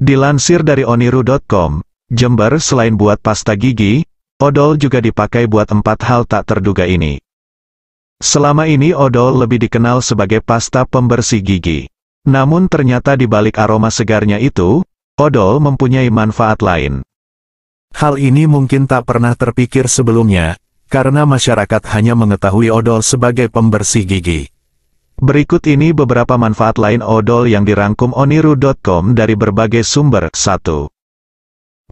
Dilansir dari oniru.com, jember selain buat pasta gigi, odol juga dipakai buat empat hal tak terduga ini. Selama ini odol lebih dikenal sebagai pasta pembersih gigi. Namun ternyata di balik aroma segarnya itu, odol mempunyai manfaat lain. Hal ini mungkin tak pernah terpikir sebelumnya, karena masyarakat hanya mengetahui odol sebagai pembersih gigi. Berikut ini beberapa manfaat lain odol yang dirangkum oniru.com dari berbagai sumber. 1.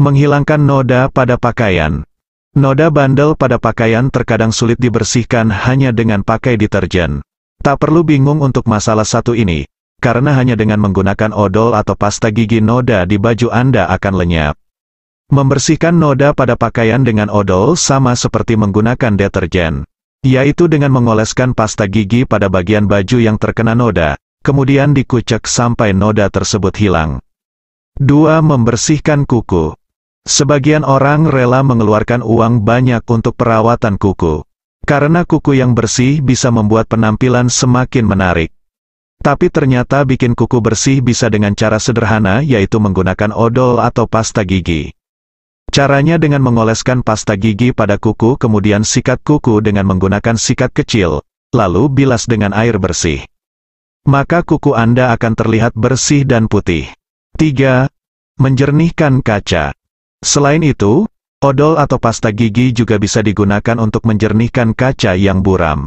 Menghilangkan noda pada pakaian. Noda bandel pada pakaian terkadang sulit dibersihkan hanya dengan pakai deterjen. Tak perlu bingung untuk masalah satu ini, karena hanya dengan menggunakan odol atau pasta gigi noda di baju Anda akan lenyap. Membersihkan noda pada pakaian dengan odol sama seperti menggunakan deterjen yaitu dengan mengoleskan pasta gigi pada bagian baju yang terkena noda, kemudian dikucek sampai noda tersebut hilang. 2. Membersihkan kuku. Sebagian orang rela mengeluarkan uang banyak untuk perawatan kuku. Karena kuku yang bersih bisa membuat penampilan semakin menarik. Tapi ternyata bikin kuku bersih bisa dengan cara sederhana yaitu menggunakan odol atau pasta gigi. Caranya dengan mengoleskan pasta gigi pada kuku kemudian sikat kuku dengan menggunakan sikat kecil, lalu bilas dengan air bersih. Maka kuku Anda akan terlihat bersih dan putih. 3. Menjernihkan kaca. Selain itu, odol atau pasta gigi juga bisa digunakan untuk menjernihkan kaca yang buram.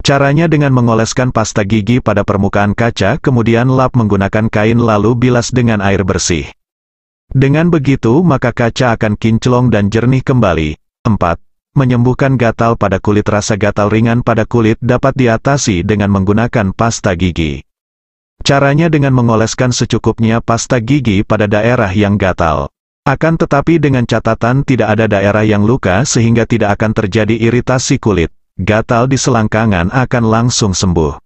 Caranya dengan mengoleskan pasta gigi pada permukaan kaca kemudian lap menggunakan kain lalu bilas dengan air bersih. Dengan begitu maka kaca akan kinclong dan jernih kembali. 4. Menyembuhkan gatal pada kulit Rasa gatal ringan pada kulit dapat diatasi dengan menggunakan pasta gigi. Caranya dengan mengoleskan secukupnya pasta gigi pada daerah yang gatal. Akan tetapi dengan catatan tidak ada daerah yang luka sehingga tidak akan terjadi iritasi kulit. Gatal di selangkangan akan langsung sembuh.